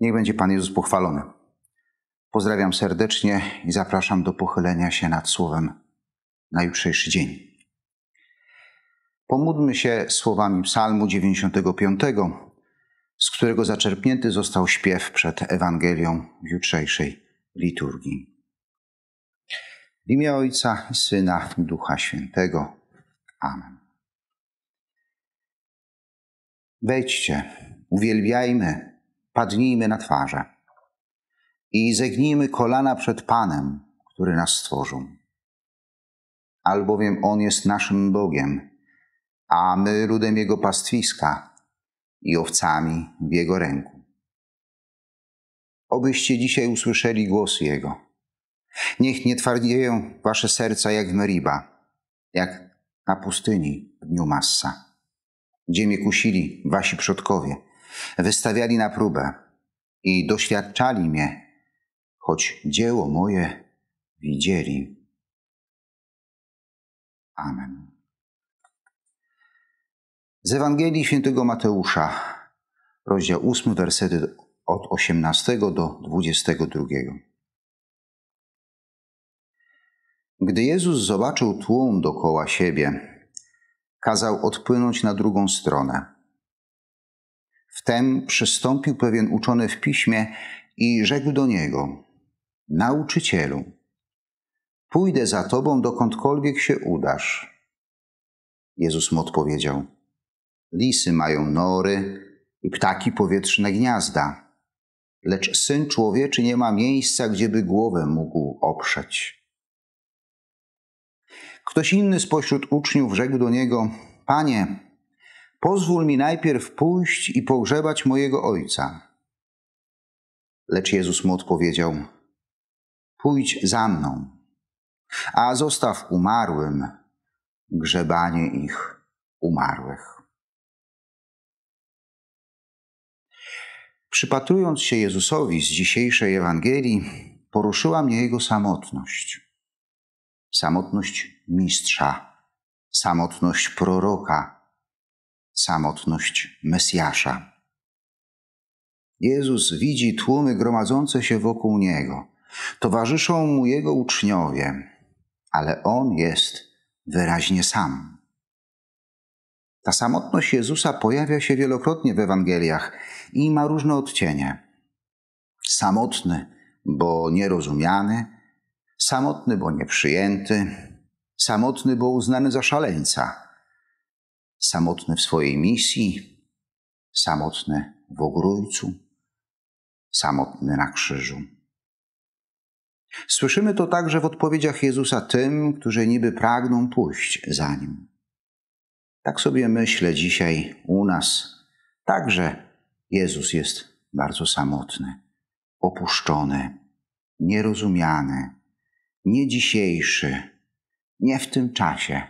Niech będzie Pan Jezus pochwalony. Pozdrawiam serdecznie i zapraszam do pochylenia się nad słowem na jutrzejszy dzień. Pomódlmy się słowami Psalmu 95, z którego zaczerpnięty został śpiew przed Ewangelią jutrzejszej liturgii. W imię Ojca i Syna i Ducha Świętego. Amen. Wejdźcie, uwielbiajmy padnijmy na twarze i zegnijmy kolana przed Panem, który nas stworzył. Albowiem On jest naszym Bogiem, a my ludem Jego pastwiska i owcami w Jego ręku. Obyście dzisiaj usłyszeli głos Jego. Niech nie twardzieją wasze serca jak w Meriba, jak na pustyni w dniu Massa, gdzie mnie kusili wasi przodkowie – Wystawiali na próbę i doświadczali mnie, choć dzieło moje widzieli. Amen. Z Ewangelii Świętego Mateusza, rozdział 8, wersety od 18 do 22. Gdy Jezus zobaczył tłum dokoła siebie, kazał odpłynąć na drugą stronę Wtem przystąpił pewien uczony w piśmie i rzekł do niego: Nauczycielu, pójdę za tobą dokądkolwiek się udasz. Jezus mu odpowiedział: Lisy mają nory i ptaki powietrzne gniazda, lecz syn człowieczy nie ma miejsca, gdzieby głowę mógł oprzeć. Ktoś inny spośród uczniów rzekł do niego: Panie, Pozwól mi najpierw pójść i pogrzebać mojego ojca. Lecz Jezus mu odpowiedział: Pójdź za mną, a zostaw umarłym grzebanie ich umarłych. Przypatrując się Jezusowi z dzisiejszej Ewangelii, poruszyła mnie jego samotność. Samotność mistrza, samotność proroka samotność Mesjasza. Jezus widzi tłumy gromadzące się wokół Niego. Towarzyszą Mu Jego uczniowie, ale On jest wyraźnie sam. Ta samotność Jezusa pojawia się wielokrotnie w Ewangeliach i ma różne odcienie. Samotny, bo nierozumiany, samotny, bo nieprzyjęty, samotny, bo uznany za szaleńca – samotny w swojej misji, samotny w ogrójcu, samotny na krzyżu. Słyszymy to także w odpowiedziach Jezusa tym, którzy niby pragną pójść za nim. Tak sobie myślę dzisiaj u nas. Także Jezus jest bardzo samotny, opuszczony, nierozumiany, nie dzisiejszy, nie w tym czasie,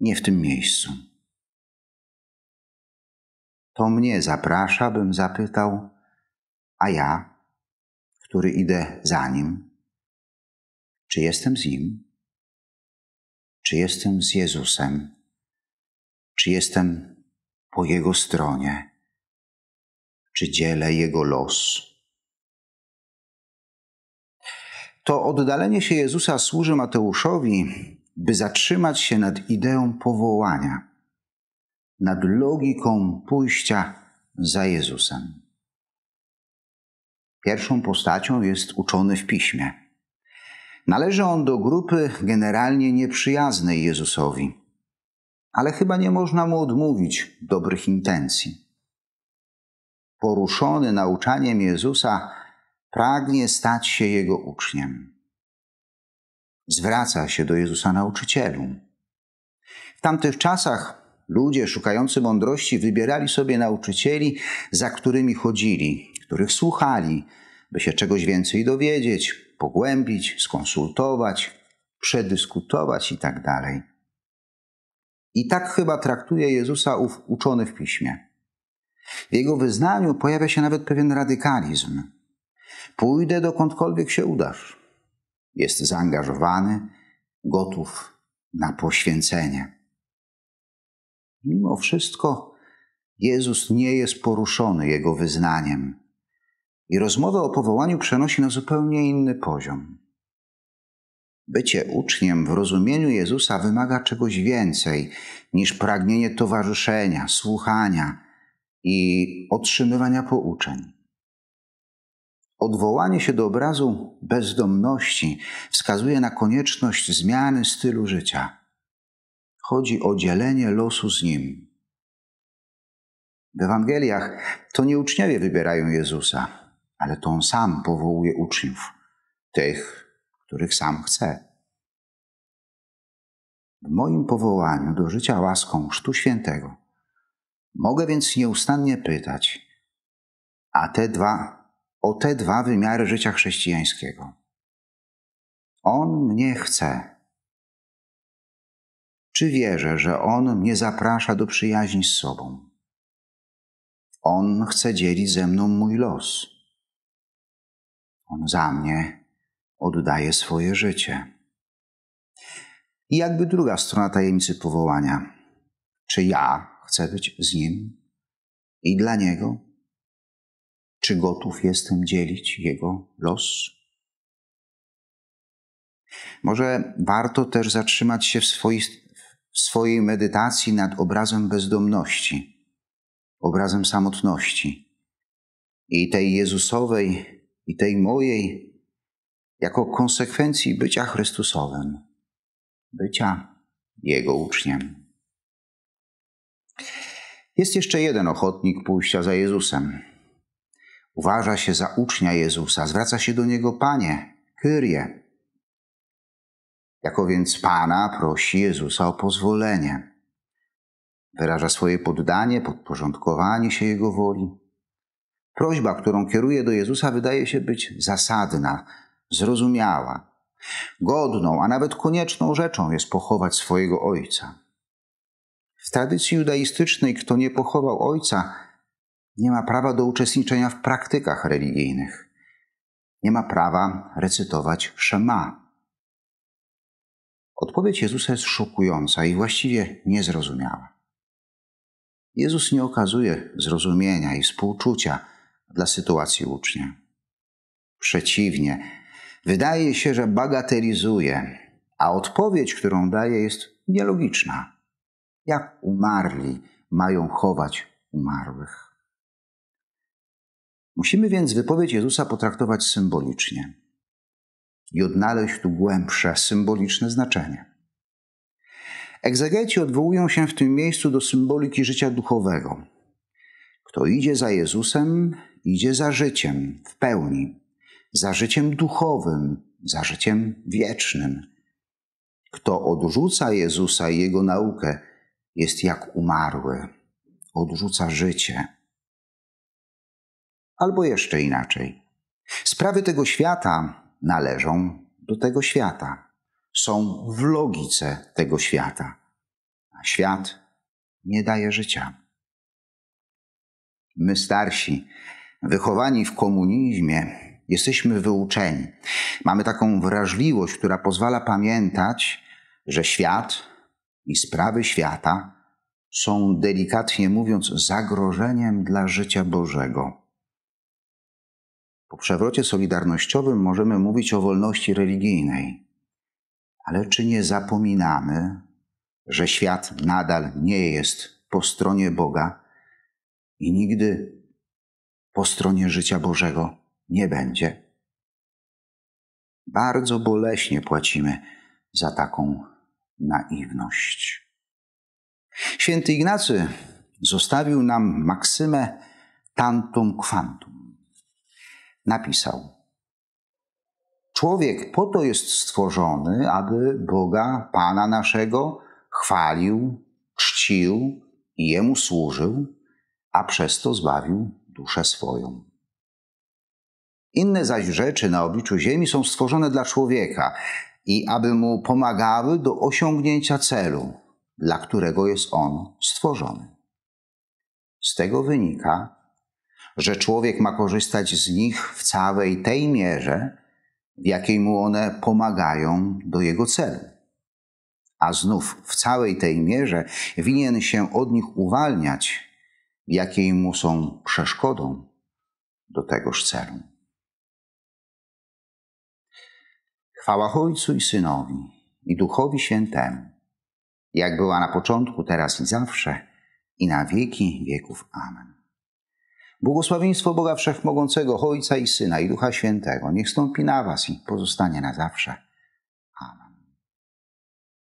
nie w tym miejscu. To mnie zaprasza, bym zapytał, a ja, który idę za nim, czy jestem z nim? Czy jestem z Jezusem? Czy jestem po jego stronie? Czy dzielę jego los? To oddalenie się Jezusa służy Mateuszowi, by zatrzymać się nad ideą powołania nad logiką pójścia za Jezusem. Pierwszą postacią jest uczony w piśmie. Należy on do grupy generalnie nieprzyjaznej Jezusowi, ale chyba nie można mu odmówić dobrych intencji. Poruszony nauczaniem Jezusa, pragnie stać się jego uczniem. Zwraca się do Jezusa nauczycielu. W tamtych czasach Ludzie szukający mądrości wybierali sobie nauczycieli, za którymi chodzili, których słuchali, by się czegoś więcej dowiedzieć, pogłębić, skonsultować, przedyskutować itd. Tak I tak chyba traktuje Jezusa ów uczony w piśmie. W jego wyznaniu pojawia się nawet pewien radykalizm. Pójdę dokądkolwiek się udasz. Jest zaangażowany, gotów na poświęcenie. Mimo wszystko Jezus nie jest poruszony jego wyznaniem i rozmowę o powołaniu przenosi na zupełnie inny poziom. Bycie uczniem w rozumieniu Jezusa wymaga czegoś więcej niż pragnienie towarzyszenia, słuchania i otrzymywania pouczeń. Odwołanie się do obrazu bezdomności wskazuje na konieczność zmiany stylu życia Chodzi o dzielenie losu z Nim. W Ewangeliach to nie uczniowie wybierają Jezusa, ale to On sam powołuje uczniów, tych, których sam chce. W moim powołaniu do życia łaską Chrztu Świętego mogę więc nieustannie pytać a te dwa, o te dwa wymiary życia chrześcijańskiego. On mnie chce czy wierzę, że On mnie zaprasza do przyjaźni z sobą? On chce dzielić ze mną mój los. On za mnie oddaje swoje życie. I jakby druga strona tajemnicy powołania. Czy ja chcę być z Nim i dla Niego? Czy gotów jestem dzielić Jego los? Może warto też zatrzymać się w swoich w swojej medytacji nad obrazem bezdomności, obrazem samotności i tej Jezusowej, i tej mojej, jako konsekwencji bycia Chrystusowym, bycia Jego uczniem. Jest jeszcze jeden ochotnik pójścia za Jezusem. Uważa się za ucznia Jezusa, zwraca się do Niego Panie, Kyrie, jako więc Pana prosi Jezusa o pozwolenie. Wyraża swoje poddanie, podporządkowanie się Jego woli. Prośba, którą kieruje do Jezusa, wydaje się być zasadna, zrozumiała. Godną, a nawet konieczną rzeczą jest pochować swojego Ojca. W tradycji judaistycznej, kto nie pochował Ojca, nie ma prawa do uczestniczenia w praktykach religijnych. Nie ma prawa recytować Szema, Odpowiedź Jezusa jest szokująca i właściwie niezrozumiała. Jezus nie okazuje zrozumienia i współczucia dla sytuacji ucznia. Przeciwnie, wydaje się, że bagatelizuje, a odpowiedź, którą daje, jest nielogiczna. Jak umarli mają chować umarłych? Musimy więc wypowiedź Jezusa potraktować symbolicznie i odnaleźć tu głębsze, symboliczne znaczenie. Egzegeci odwołują się w tym miejscu do symboliki życia duchowego. Kto idzie za Jezusem, idzie za życiem w pełni, za życiem duchowym, za życiem wiecznym. Kto odrzuca Jezusa i jego naukę, jest jak umarły, odrzuca życie. Albo jeszcze inaczej. Sprawy tego świata należą do tego świata. Są w logice tego świata. A świat nie daje życia. My starsi, wychowani w komunizmie, jesteśmy wyuczeni. Mamy taką wrażliwość, która pozwala pamiętać, że świat i sprawy świata są delikatnie mówiąc zagrożeniem dla życia Bożego. Po przewrocie solidarnościowym możemy mówić o wolności religijnej. Ale czy nie zapominamy, że świat nadal nie jest po stronie Boga i nigdy po stronie życia Bożego nie będzie? Bardzo boleśnie płacimy za taką naiwność. Święty Ignacy zostawił nam maksymę tantum quantum napisał: Człowiek po to jest stworzony, aby Boga, Pana naszego, chwalił, czcił i jemu służył, a przez to zbawił duszę swoją. Inne zaś rzeczy na obliczu Ziemi są stworzone dla człowieka i aby mu pomagały do osiągnięcia celu, dla którego jest on stworzony. Z tego wynika, że człowiek ma korzystać z nich w całej tej mierze, w jakiej mu one pomagają do jego celu. A znów w całej tej mierze winien się od nich uwalniać, w jakiej mu są przeszkodą do tegoż celu. Chwała Ojcu i Synowi i Duchowi Świętemu, jak była na początku, teraz i zawsze, i na wieki wieków. Amen. Błogosławieństwo Boga Wszechmogącego, Ojca i Syna i Ducha Świętego, niech stąpi na Was i pozostanie na zawsze.